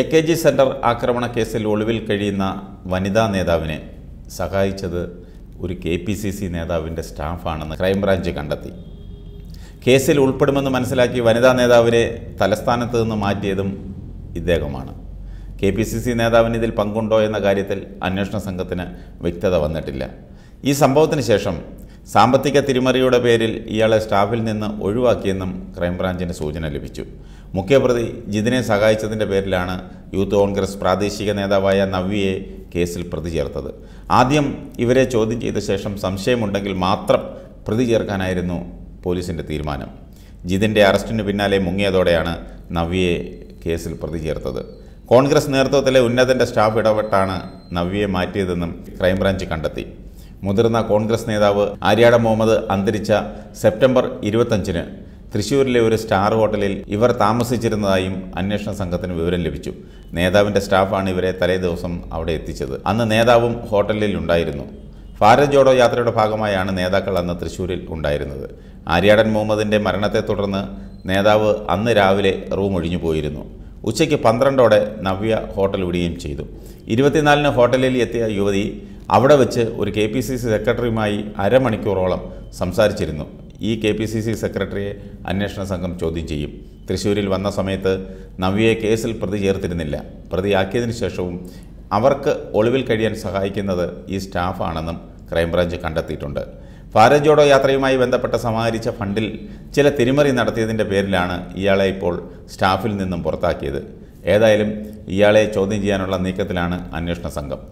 A K G centre ആക്രമണ കേസിൽ ഒളിവിൽ കഴിയുന്ന വനിതാ നേതാവിനെ സഹായിച്ചത് ഒരു കെ പി സി സി നേതാവിൻ്റെ സ്റ്റാഫാണെന്ന് ക്രൈംബ്രാഞ്ച് കണ്ടെത്തി കേസിൽ ഉൾപ്പെടുമെന്ന് മനസ്സിലാക്കി വനിതാ നേതാവിനെ തലസ്ഥാനത്ത് നിന്ന് മാറ്റിയതും ഇദ്ദേഹമാണ് കെ പി സി സി നേതാവിന് ഇതിൽ പങ്കുണ്ടോ എന്ന കാര്യത്തിൽ അന്വേഷണ സംഘത്തിന് വ്യക്തത വന്നിട്ടില്ല ഈ സംഭവത്തിന് ശേഷം സാമ്പത്തിക തിരിമറിയുടെ പേരിൽ ഇയാളെ സ്റ്റാഫിൽ നിന്ന് ഒഴിവാക്കിയെന്നും ക്രൈംബ്രാഞ്ചിന് സൂചന ലഭിച്ചു മുഖ്യപ്രതി ജിതിനെ സഹായിച്ചതിൻ്റെ പേരിലാണ് യൂത്ത് കോൺഗ്രസ് പ്രാദേശിക നേതാവായ നവ്യയെ കേസിൽ പ്രതി ചേർത്തത് ആദ്യം ഇവരെ ചോദ്യം ചെയ്ത ശേഷം സംശയമുണ്ടെങ്കിൽ മാത്രം പ്രതി ചേർക്കാനായിരുന്നു പോലീസിൻ്റെ തീരുമാനം ജിതിൻ്റെ അറസ്റ്റിന് പിന്നാലെ മുങ്ങിയതോടെയാണ് നവ്യയെ കേസിൽ പ്രതി ചേർത്തത് കോൺഗ്രസ് നേതൃത്വത്തിലെ ഉന്നതൻ്റെ സ്റ്റാഫ് ഇടപെട്ടാണ് നവ്യയെ മാറ്റിയതെന്നും ക്രൈംബ്രാഞ്ച് കണ്ടെത്തി മുതിർന്ന കോൺഗ്രസ് നേതാവ് ആര്യാട മുഹമ്മദ് അന്തരിച്ച സെപ്റ്റംബർ ഇരുപത്തഞ്ചിന് തൃശൂരിലെ ഒരു സ്റ്റാർ ഹോട്ടലിൽ ഇവർ താമസിച്ചിരുന്നതായും അന്വേഷണ സംഘത്തിന് വിവരം ലഭിച്ചു നേതാവിൻ്റെ സ്റ്റാഫാണ് ഇവരെ തലേ ദിവസം അവിടെ എത്തിച്ചത് അന്ന് നേതാവും ഹോട്ടലിൽ ഉണ്ടായിരുന്നു ഭാരത് ജോഡോ യാത്രയുടെ ഭാഗമായാണ് നേതാക്കൾ അന്ന് തൃശ്ശൂരിൽ ഉണ്ടായിരുന്നത് ആര്യാടൻ മുഹമ്മദിൻ്റെ മരണത്തെ തുടർന്ന് നേതാവ് അന്ന് രാവിലെ റൂം ഒഴിഞ്ഞു പോയിരുന്നു ഉച്ചയ്ക്ക് പന്ത്രണ്ടോടെ നവ്യ ഹോട്ടൽ വിടുകയും ചെയ്തു ഇരുപത്തിനാലിന് ഹോട്ടലിൽ എത്തിയ യുവതി അവിടെ വെച്ച് ഒരു കെ പി സി സി സെക്രട്ടറിയുമായി അരമണിക്കൂറോളം സംസാരിച്ചിരുന്നു ഈ കെ പി സി സി സെക്രട്ടറിയെ അന്വേഷണ സംഘം ചോദ്യം ചെയ്യും തൃശ്ശൂരിൽ വന്ന സമയത്ത് നവ്യയെ കേസിൽ പ്രതി ചേർത്തിരുന്നില്ല പ്രതിയാക്കിയതിനു ശേഷവും അവർക്ക് ഒളിവിൽ കഴിയാൻ സഹായിക്കുന്നത് ഈ സ്റ്റാഫാണെന്നും ക്രൈംബ്രാഞ്ച് കണ്ടെത്തിയിട്ടുണ്ട് ഫാരജോഡോ ജോഡോ യാത്രയുമായി ബന്ധപ്പെട്ട സമാഹരിച്ച ഫണ്ടിൽ ചില തിരിമറി നടത്തിയതിൻ്റെ പേരിലാണ് ഇയാളെ ഇപ്പോൾ സ്റ്റാഫിൽ നിന്നും പുറത്താക്കിയത് ഏതായാലും ഇയാളെ ചോദ്യം ചെയ്യാനുള്ള നീക്കത്തിലാണ് അന്വേഷണ സംഘം